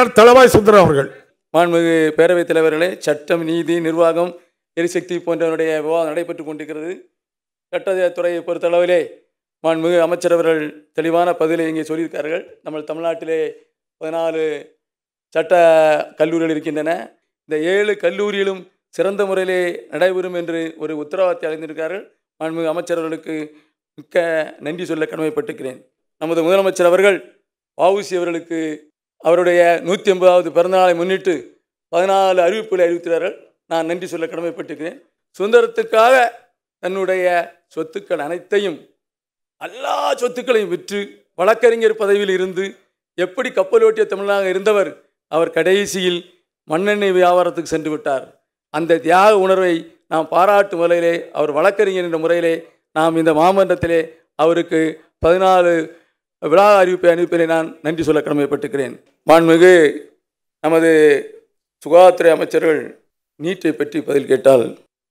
doctor தளவாய் சுந்தரம் அவர்கள் மாண்புமிகு பேரவைத் தலைவர்களே சட்டம் நீதி நிர்வாகம் எரிசக்தி போன்றவனுடைய விவாதம் நடைபெற்று கொண்டிருக்கிறது சட்டத்துறையை பொறுத்தளவிலே மாண்புமிகு அமைச்சரவர்கள் தெளிவான பதிலை இங்கே சொல்லியிருக்கார்கள் நம்ம தமிழ்நாட்டிலே பதினாலு சட்ட கல்லூரிகள் இருக்கின்றன இந்த ஏழு கல்லூரியிலும் சிறந்த முறையிலே நடைபெறும் என்று ஒரு உத்தரவாதத்தை அளித்திருக்கிறார்கள் மாண்புமிகு அமைச்சரவர்களுக்கு மிக்க நன்றி சொல்ல கடமைப்பட்டுக்கிறேன் நமது முதலமைச்சர் அவர்கள் வவுசி அவர்களுக்கு அவருடைய நூற்றி ஐம்பதாவது பிறந்தநாளை முன்னிட்டு பதினாலு அறிவிப்புகளை அறிவித்தார்கள் நான் நன்றி சொல்ல கடமைப்பட்டிருக்கிறேன் சுதந்திரத்துக்காக தன்னுடைய சொத்துக்கள் அனைத்தையும் எல்லா சொத்துக்களையும் விற்று வழக்கறிஞர் பதவியில் இருந்து எப்படி கப்பலோட்டிய தமிழாக இருந்தவர் அவர் கடைசியில் மண்ணெண்ணெய் வியாபாரத்துக்கு சென்று விட்டார் அந்த தியாக உணர்வை நாம் பாராட்டும் முறையிலே அவர் வழக்கறிஞர் என்ற முறையிலே நாம் இந்த மாமன்றத்திலே அவருக்கு பதினாலு விழா அறிவிப்பை அனுப்பினை நான் நன்றி சொல்ல கடமைப்பட்டுக்கிறேன் மாண்புமிகு நமது சுகாதாரத்துறை அமைச்சர்கள் நீட்டை பற்றி பதில் கேட்டால்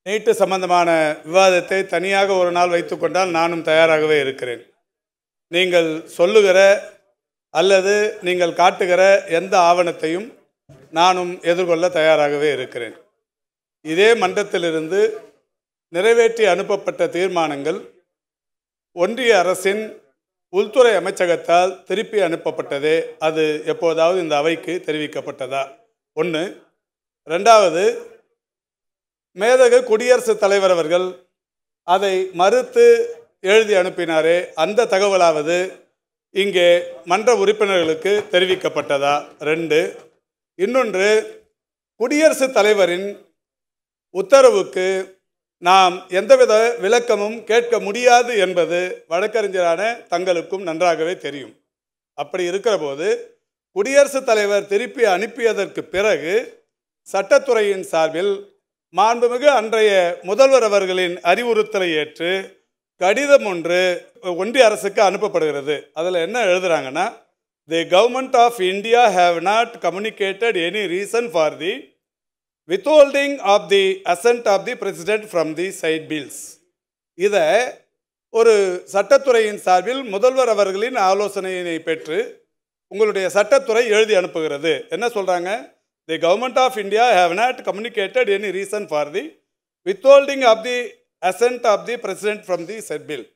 நீட்டு சம்பந்தமான விவாதத்தை தனியாக ஒரு நாள் வைத்துக்கொண்டால் நானும் தயாராகவே இருக்கிறேன் நீங்கள் சொல்லுகிற அல்லது நீங்கள் காட்டுகிற எந்த ஆவணத்தையும் நானும் எதிர்கொள்ள தயாராகவே இருக்கிறேன் இதே மன்றத்திலிருந்து நிறைவேற்றி அனுப்பப்பட்ட தீர்மானங்கள் ஒன்றிய அரசின் உள்துறை அமைச்சகத்தால் திருப்பி அனுப்பப்பட்டது அது எப்போதாவது இந்த அவைக்கு தெரிவிக்கப்பட்டதா ஒன்று ரெண்டாவது மேதகு குடியரசுத் தலைவர் அவர்கள் அதை மறுத்து எழுதி அனுப்பினாரே அந்த தகவலாவது இங்கே மன்ற உறுப்பினர்களுக்கு தெரிவிக்கப்பட்டதா ரெண்டு இன்னொன்று குடியரசுத் தலைவரின் உத்தரவுக்கு நாம் எந்தவித விளக்கமும் கேட்க முடியாது என்பது வழக்கறிஞரான தங்களுக்கும் நன்றாகவே தெரியும் அப்படி இருக்கிற போது குடியரசுத் தலைவர் திருப்பி அனுப்பியதற்கு பிறகு சட்டத்துறையின் சார்பில் மாண்புமிகு அன்றைய முதல்வர் அவர்களின் அறிவுறுத்தலை ஏற்று கடிதம் ஒன்று ஒன்றிய அரசுக்கு அனுப்பப்படுகிறது அதில் என்ன எழுதுகிறாங்கன்னா the government of India have not communicated any reason for the withholding of the assent of the president from the side bills இதை ஒரு சட்டத்துறையின் சார்பில் முதல்வர் அவர்களின் ஆலோசனையினை பெற்று உங்களுடைய சட்டத்துறை எழுதி அனுப்புகிறது என்ன சொல்கிறாங்க the government of India have not communicated any reason for the withholding of the assent of the president from the said bill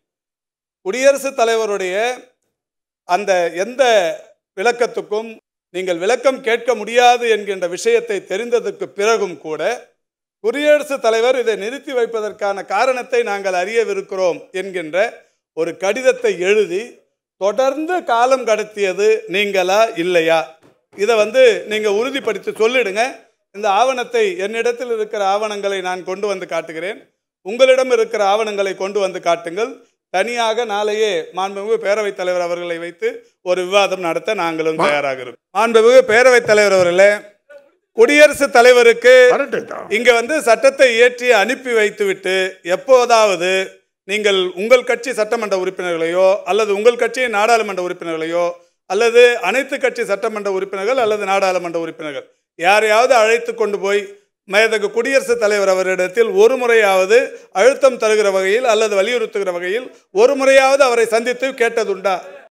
குடியரசுத் தலைவருடைய அந்த எந்த விளக்கத்துக்கும் நீங்கள் விளக்கம் கேட்க முடியாது என்கின்ற விஷயத்தை தெரிந்ததற்கு பிறகும் கூட குடியரசுத் தலைவர் இதை நிறுத்தி வைப்பதற்கான காரணத்தை நாங்கள் அறியவிருக்கிறோம் என்கின்ற ஒரு கடிதத்தை எழுதி தொடர்ந்து காலம் கடத்தியது நீங்களா இல்லையா இதை வந்து நீங்கள் உறுதிப்படுத்தி சொல்லிடுங்க இந்த ஆவணத்தை என்னிடத்தில் இருக்கிற ஆவணங்களை நான் கொண்டு வந்து காட்டுகிறேன் உங்களிடம் இருக்கிற ஆவணங்களை கொண்டு வந்து காட்டுங்கள் தனியாக நாளையே மாண்புமிகு பேரவைத் தலைவர் அவர்களை வைத்து ஒரு விவாதம் நடத்த நாங்களும் தயாராக இருக்கோம் மாண்புமிகு பேரவைத் தலைவர் அவர்களே குடியரசுத் தலைவருக்கு இங்க வந்து சட்டத்தை இயற்றி அனுப்பி வைத்துவிட்டு எப்போதாவது நீங்கள் உங்கள் கட்சி சட்டமன்ற உறுப்பினர்களையோ அல்லது உங்கள் கட்சியின் நாடாளுமன்ற உறுப்பினர்களையோ அல்லது அனைத்து கட்சி சட்டமன்ற உறுப்பினர்கள் அல்லது நாடாளுமன்ற உறுப்பினர்கள் யாரையாவது அழைத்து கொண்டு போய் மேதகு குடியரசுத் தலைவர் அவரிடத்தில் ஒரு முறையாவது அழுத்தம் தருகிற வகையில் அல்லது வலியுறுத்துகிற வகையில் ஒரு முறையாவது அவரை சந்தித்து கேட்டதுண்டா